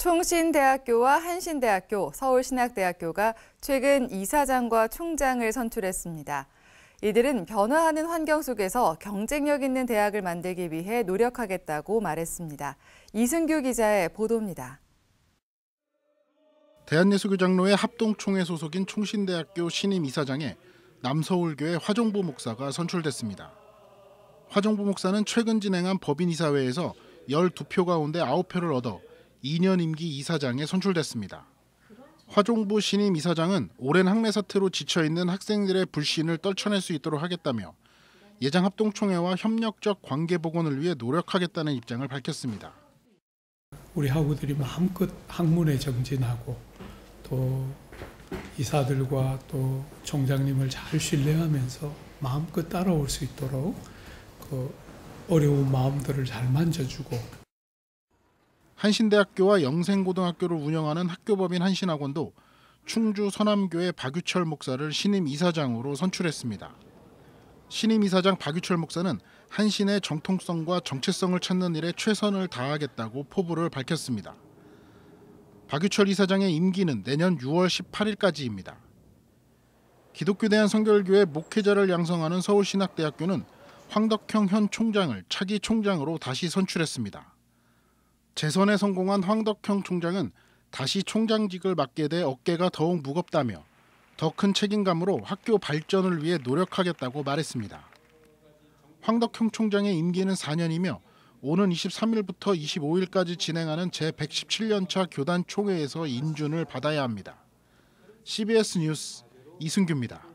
총신대학교와 한신대학교, 서울신학대학교가 최근 이사장과 총장을 선출했습니다. 이들은 변화하는 환경 속에서 경쟁력 있는 대학을 만들기 위해 노력하겠다고 말했습니다. 이승규 기자의 보도입니다. 대한예수교장로의 합동총회 소속인 총신대학교 신임 이사장에 남서울교회 화종보 목사가 선출됐습니다. 화종보 목사는 최근 진행한 법인이사회에서 12표 가운데 9표를 얻어 2년 임기 이사장에 선출됐습니다. 화종부 신임 이사장은 오랜 학내 사태로 지쳐있는 학생들의 불신을 떨쳐낼 수 있도록 하겠다며 예장 합동총회와 협력적 관계 복원을 위해 노력하겠다는 입장을 밝혔습니다. 우리 학우들이 마음껏 학문에 정진하고 또 이사들과 또 총장님을 잘 신뢰하면서 마음껏 따라올 수 있도록 그 어려운 마음들을 잘 만져주고 한신대학교와 영생고등학교를 운영하는 학교법인 한신학원도 충주 서남교의 박유철 목사를 신임 이사장으로 선출했습니다. 신임 이사장 박유철 목사는 한신의 정통성과 정체성을 찾는 일에 최선을 다하겠다고 포부를 밝혔습니다. 박유철 이사장의 임기는 내년 6월 18일까지입니다. 기독교 대한 성결교회 목회자를 양성하는 서울신학대학교는 황덕형 현 총장을 차기 총장으로 다시 선출했습니다. 재선에 성공한 황덕형 총장은 다시 총장직을 맡게 돼 어깨가 더욱 무겁다며 더 큰 책임감으로 학교 발전을 위해 노력하겠다고 말했습니다. 황덕형 총장의 임기는 4년이며 오는 23일부터 25일까지 진행하는 제117년차 교단 총회에서 인준을 받아야 합니다. CBS 뉴스 이승규입니다.